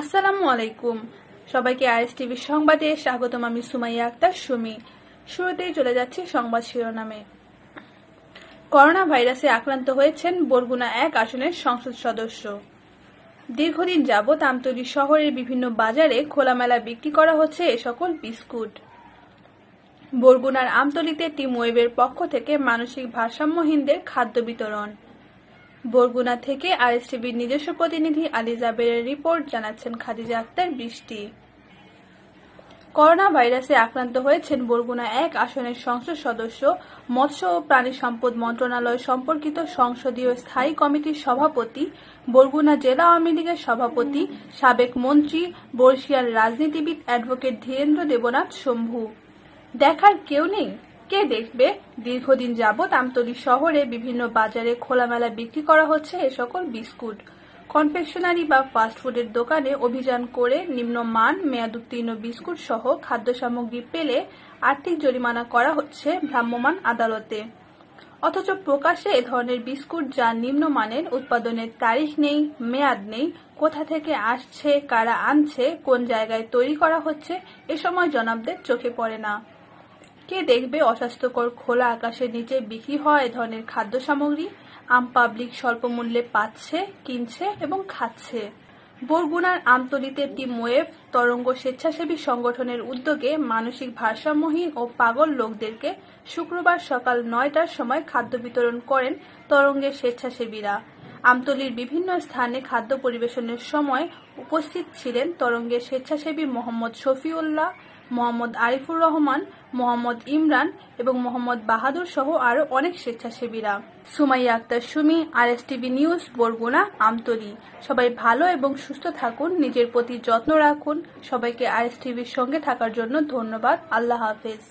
আসসালামু আলাইকুম সবাইকে আইএস টিভির সংবাদে স্বাগতম আমি সুমাইয়া আক্তার সুমি শুরুতেই চলে যাচ্ছি সংবাদ শিরোনামে করোনা ভাইরাসে আক্রান্ত হয়েছেন বরগুনা এক আসনের সংসদ সদস্য দীর্ঘদিন যাবৎ আমতলী শহরের বিভিন্ন বাজারে খোলামেলা বিক্রি করা হচ্ছে এ সকল বিস্কুট বরগুনার আমতলিতে টিম ওয়েবের পক্ষ থেকে মানসিক ভারসাম্যহীনদের খাদ্য বিতরণ বরগুনা থেকে আরএসটিভির নিজস্ব প্রতিনিধি আলিজাবের রিপোর্ট জানাচ্ছেন খাদিজা আক্তার বৃষ্টি করোনা ভাইরাসে আক্রান্ত হয়েছেন বরগুনা এক আসনের সংসদ সদস্য মৎস্য ও প্রাণী সম্পদ মন্ত্রণালয় সম্পর্কিত সংসদীয় স্থায়ী কমিটির সভাপতি বরগুনা জেলা আওয়ামী লীগের সভাপতি সাবেক মন্ত্রী বর্ষিয়ার রাজনীতিবিদ অ্যাডভোকেট ধীরেন্দ্র দেবনাথ শম্ভু দেখার কেউ নেই কে দেখবে দীর্ঘদিন যাবৎ আমতলী শহরে বিভিন্ন বাজারে খোলামেলা বিক্রি করা হচ্ছে এ সকল বিস্কুট কনফেকশনারি বা ফাস্টফুডের দোকানে অভিযান করে নিম্নমান মেয়াদ উত্তীর্ণ বিস্কুট সহ খাদ্য সামগ্রী পেলে আর্থিক জরিমানা করা হচ্ছে ভ্রাম্যমাণ আদালতে অথচ প্রকাশ্যে এ ধরনের বিস্কুট যা নিম্নমানের উৎপাদনের তারিখ নেই মেয়াদ নেই কোথা থেকে আসছে কারা আনছে কোন জায়গায় তৈরি করা হচ্ছে এ সময় জনাবদের চোখে পড়ে না কে দেখবে অস্বাস্থ্যকর খোলা আকাশের নিচে বিক্রি হয় ধরনের খাদ্য সামগ্রী আম পাবলিক স্বল্প মূল্যে পাচ্ছে কিনছে এবং খাচ্ছে বরগুনার আমতলিতে একটি মোয়েব তরঙ্গ স্বেচ্ছাসেবী সংগঠনের উদ্যোগে মানসিক ভারসাম্যহীন ও পাগল লোকদেরকে শুক্রবার সকাল নয়টার সময় খাদ্য বিতরণ করেন তরঙ্গের স্বেচ্ছাসেবীরা আমতলির বিভিন্ন স্থানে খাদ্য পরিবেশনের সময় উপস্থিত ছিলেন তরঙ্গের স্বেচ্ছাসেবী মোহাম্মদ শফিউল্লাহ মোহাম্মদ আরিফুর রহমান মোহাম্মদ ইমরান এবং মোহাম্মদ বাহাদুর সহ আরও অনেক স্বেচ্ছাসেবীরা Sumaiya Akter Sumi R S TV news Barguna আমতরি সবাই ভালো এবং সুস্থ থাকুন নিজের প্রতি যত্ন রাখুন সবাইকে আর এস টিভির সঙ্গে থাকার জন্য ধন্যবাদ আল্লাহ হাফেজ